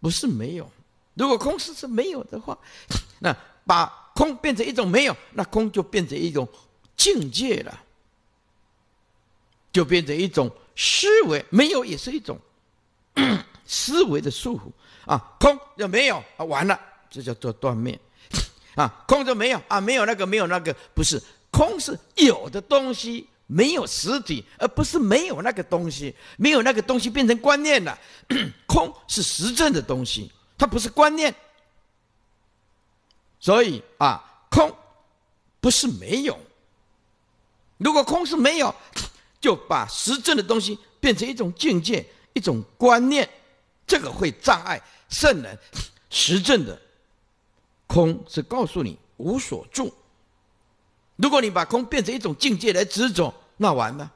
不是没有，如果空是是没有的话，那把空变成一种没有，那空就变成一种境界了，就变成一种思维，没有也是一种 思维的束缚啊。空就没有啊，完了，这叫做断灭 啊。空就没有啊，没有那个，没有那个，不是空是有的东西。没有实体，而不是没有那个东西。没有那个东西变成观念了。空是实证的东西，它不是观念。所以啊，空不是没有。如果空是没有，就把实证的东西变成一种境界、一种观念，这个会障碍圣人实证的。空是告诉你无所住。如果你把空变成一种境界来执着。那完了，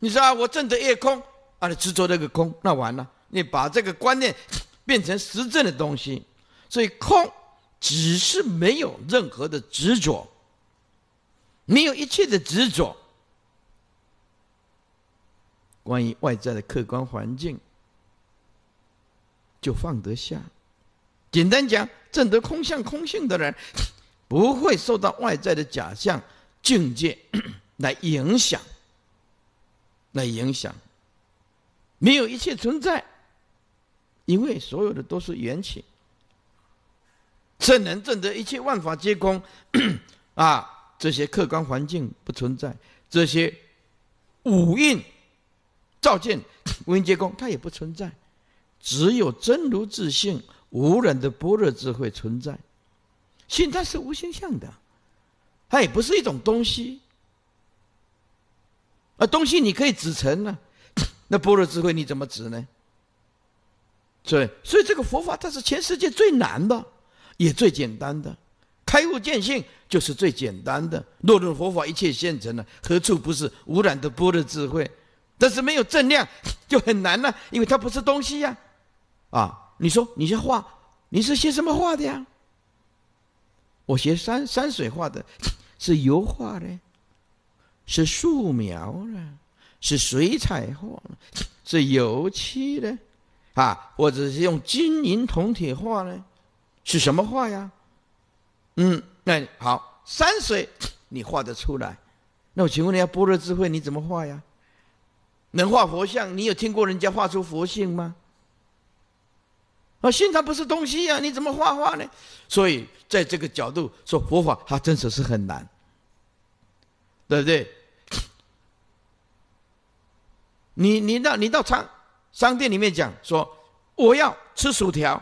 你说啊，我证得夜空，啊，你执着那个空，那完了，你把这个观念 变成实证的东西，所以空只是没有任何的执着，没有一切的执着，关于外在的客观环境就放得下。简单讲，证得空相空性的人，不会受到外在的假象境界。来影响，来影响，没有一切存在，因为所有的都是缘起。正能正得一切万法皆空，啊，这些客观环境不存在，这些五蕴造见 五蕴皆空，它也不存在。只有真如自性，无人的般若智慧存在，心它是无形象的，它也不是一种东西。啊，东西你可以指成呢，那般若智慧你怎么指呢？所以，所以这个佛法它是全世界最难的，也最简单的，开悟见性就是最简单的。若论佛法一切现成的，何处不是污染的般若智慧？但是没有正量 就很难了，因为它不是东西呀。啊，你说你画，你是学什么画的呀？我学山山水画的，是油画嘞。是素描呢，是水彩画，是油漆的，啊，或者是用金银铜铁画呢？是什么画呀？嗯，那好，山水你画得出来，那我请问你，要般若智慧你怎么画呀？能画佛像？你有听过人家画出佛性吗？啊，心它不是东西呀，你怎么画画呢？所以，在这个角度说佛法，它真实是很难。对不对？你你到你到商商店里面讲说，我要吃薯条，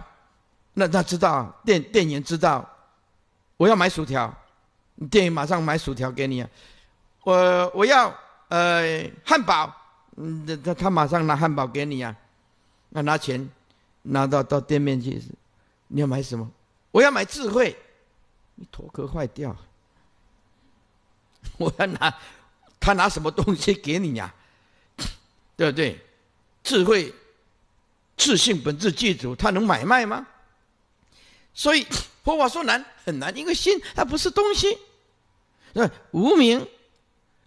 那他知道，店店员知道，我要买薯条，店员马上买薯条给你啊。我我要呃汉堡，嗯，他他他马上拿汉堡给你啊。那拿钱拿到到店面去，你要买什么？我要买智慧，你头壳坏掉。我要拿，他拿什么东西给你呀？对不对？智慧、自信、本质、具足，他能买卖吗？所以佛法说难，很难，因为心它不是东西，那无名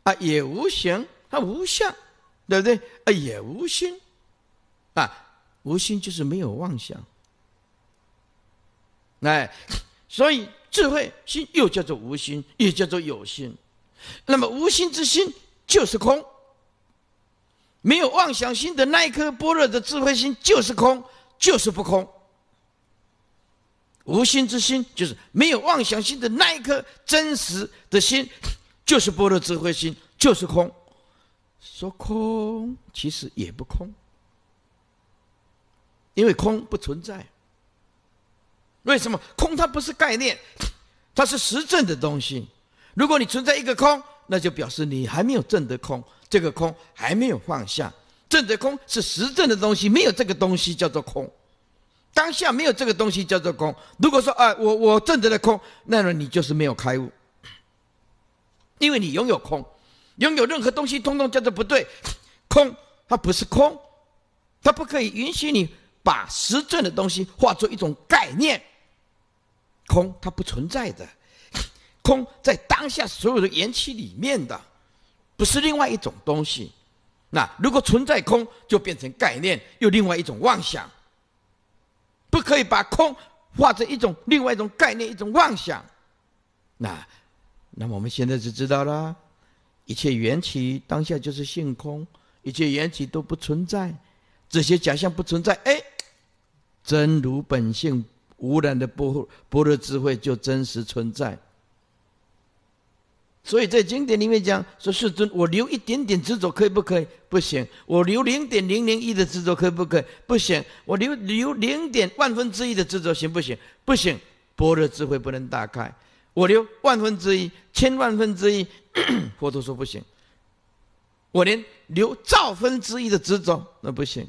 啊，也无形，它无相，对不对？啊，也无心啊，无心就是没有妄想。哎，所以智慧心又叫做无心，也叫做有心。那么无心之心就是空，没有妄想心的那一颗般若的智慧心就是空，就是不空。无心之心就是没有妄想心的那一颗真实的心，就是般若智慧心，就是空。说空其实也不空，因为空不存在。为什么空它不是概念，它是实证的东西。如果你存在一个空，那就表示你还没有证得空，这个空还没有放下。证得空是实证的东西，没有这个东西叫做空，当下没有这个东西叫做空。如果说啊，我我证得了空，那么你就是没有开悟，因为你拥有空，拥有任何东西通通叫做不对。空它不是空，它不可以允许你把实证的东西化作一种概念。空它不存在的。空在当下所有的缘起里面的，不是另外一种东西。那如果存在空，就变成概念，又另外一种妄想。不可以把空化成一种另外一种概念，一种妄想。那，那么我们现在就知道了，一切缘起当下就是性空，一切缘起都不存在，这些假象不存在。哎，真如本性无染的不不若智慧就真实存在。所以在经典里面讲说，世尊，我留一点点执着可以不可以？不行，我留零点零零一的执着可以不可以？不行，我留留零点万分之一的执着行不行？不行，般若智慧不能大开。我留万分之一、千万分之一，佛陀说不行。我连留兆分之一的执着那不行。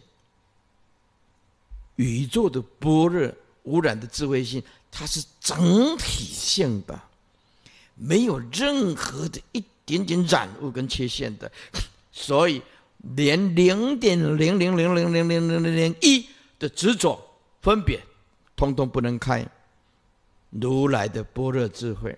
宇宙的般若污染的智慧性，它是整体性的。没有任何的一点点染污跟缺陷的，所以连零点零零零零零零零零一的执着分别，通通不能开，如来的般若智慧。